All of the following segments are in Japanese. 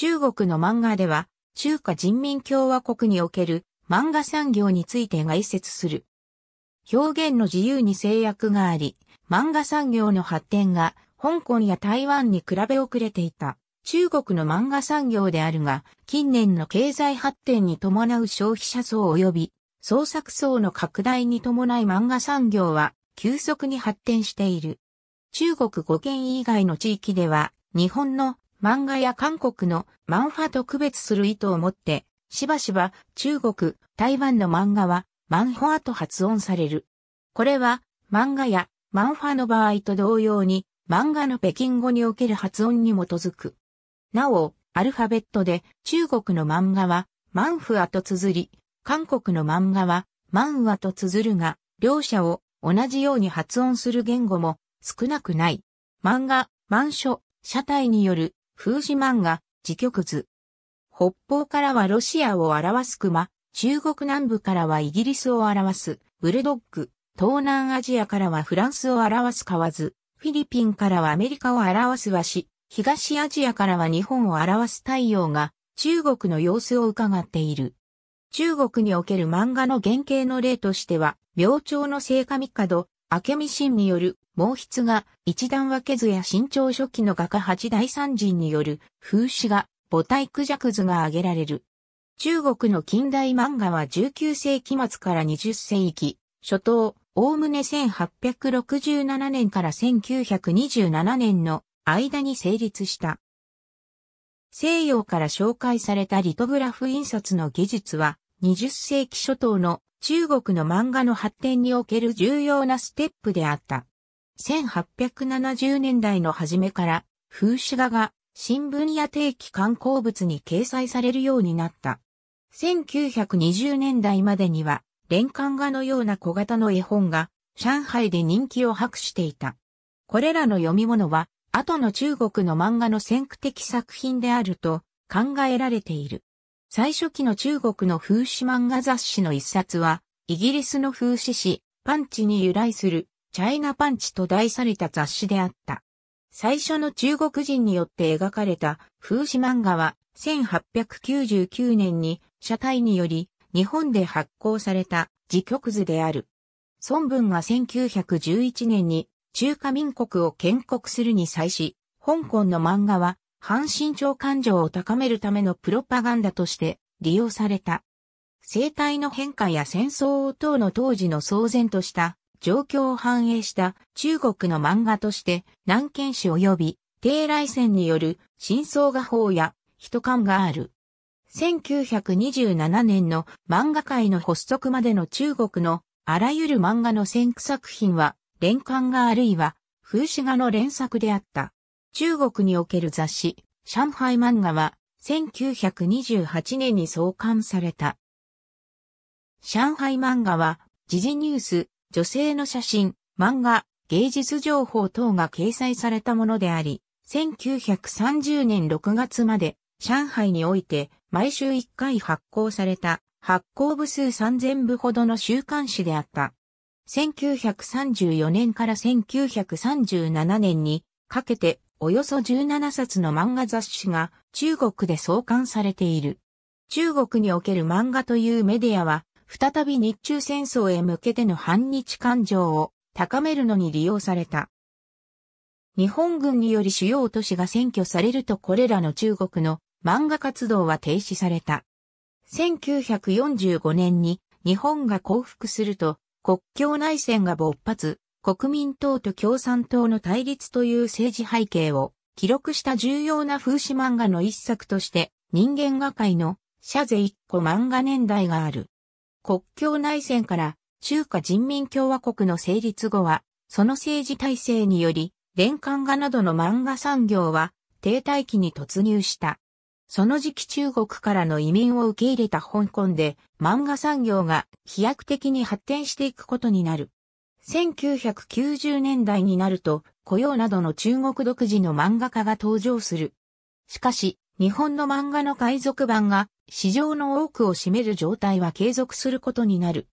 中国の漫画では、中華人民共和国における漫画産業について概説する。表現の自由に制約があり、漫画産業の発展が香港や台湾に比べ遅れていた中国の漫画産業であるが、近年の経済発展に伴う消費者層及び創作層の拡大に伴い漫画産業は急速に発展している。中国語県以外の地域では日本の漫画や韓国の漫画と区別する意図を持って、しばしば中国、台湾の漫画は漫画と発音される。これは漫画や漫画の場合と同様に漫画の北京語における発音に基づく。なお、アルファベットで中国の漫画はマンフアと綴り、韓国の漫画はマンァと綴るが、両者を同じように発音する言語も少なくない。漫画、漫書、社体による風刺漫画、自曲図。北方からはロシアを表す熊、中国南部からはイギリスを表すブルドッグ、東南アジアからはフランスを表す河津、フィリピンからはアメリカを表す和紙、東アジアからは日本を表す太陽が中国の様子を伺っている。中国における漫画の原型の例としては、明朝の聖神角、明美神による毛筆が一段分け図や新潮初期の画家八大三人による風刺画、母体クジャク図が挙げられる。中国の近代漫画は19世紀末から20世紀、初頭、おおむね1867年から1927年の間に成立した。西洋から紹介されたリトグラフ印刷の技術は、20世紀初頭の中国の漫画の発展における重要なステップであった。1870年代の初めから、風刺画が新聞や定期刊行物に掲載されるようになった。1920年代までには、連刊画のような小型の絵本が、上海で人気を博していた。これらの読み物は、後の中国の漫画の先駆的作品であると考えられている。最初期の中国の風刺漫画雑誌の一冊は、イギリスの風刺誌、パンチに由来するチャイナパンチと題された雑誌であった。最初の中国人によって描かれた風刺漫画は1899年に社体により日本で発行された自局図である。孫文が1911年に中華民国を建国するに際し、香港の漫画は反身長感情を高めるためのプロパガンダとして利用された。生態の変化や戦争等の当時の騒然とした状況を反映した中国の漫画として南京市及び低来線による真相画法や人感がある。1927年の漫画界の発足までの中国のあらゆる漫画の先駆作品は連巻があるいは風刺画の連作であった。中国における雑誌、上海漫画は1928年に創刊された。上海漫画は時事ニュース、女性の写真、漫画、芸術情報等が掲載されたものであり、1930年6月まで上海において毎週1回発行された発行部数3000部ほどの週刊誌であった。1934年から1937年にかけておよそ17冊の漫画雑誌が中国で創刊されている。中国における漫画というメディアは再び日中戦争へ向けての反日感情を高めるのに利用された。日本軍により主要都市が占拠されるとこれらの中国の漫画活動は停止された。1945年に日本が降伏すると国境内戦が勃発、国民党と共産党の対立という政治背景を記録した重要な風刺漫画の一作として人間画界の謝税一個漫画年代がある。国境内戦から中華人民共和国の成立後は、その政治体制により、連環画などの漫画産業は停滞期に突入した。その時期中国からの移民を受け入れた香港で漫画産業が飛躍的に発展していくことになる。1990年代になると雇用などの中国独自の漫画家が登場する。しかし、日本の漫画の海賊版が市場の多くを占める状態は継続することになる。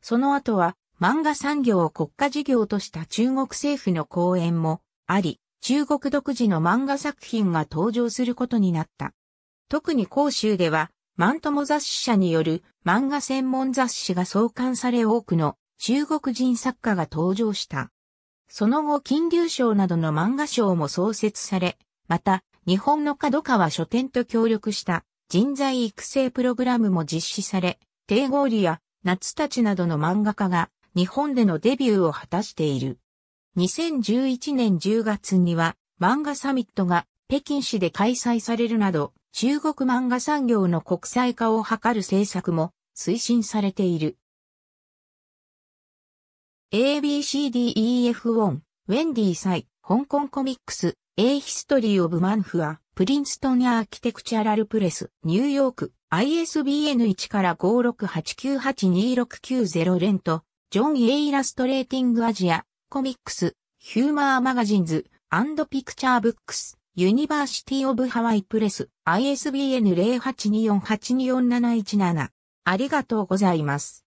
その後は漫画産業を国家事業とした中国政府の講演もあり、中国独自の漫画作品が登場することになった。特に広州では、マントモ雑誌社による漫画専門雑誌が創刊され多くの中国人作家が登場した。その後、金流賞などの漫画賞も創設され、また、日本の角川書店と協力した人材育成プログラムも実施され、低合理や夏たちなどの漫画家が日本でのデビューを果たしている。2011年10月には漫画サミットが北京市で開催されるなど、中国漫画産業の国際化を図る政策も推進されている。ABCDEF1、ウェンディー・サイ、香港コミックス、A History of Manhua, Princeton Architectural Press, ニューヨーク、ISBN 1から568982690レント、ジョン・エイラストレーティング・アジア、コミックス、ヒューマー・マガジンズ、アンド・ピクチャー・ブックス、ユニバーシティ・オブ・ハワイ・プレス、ISBN 08248247117。ありがとうございます。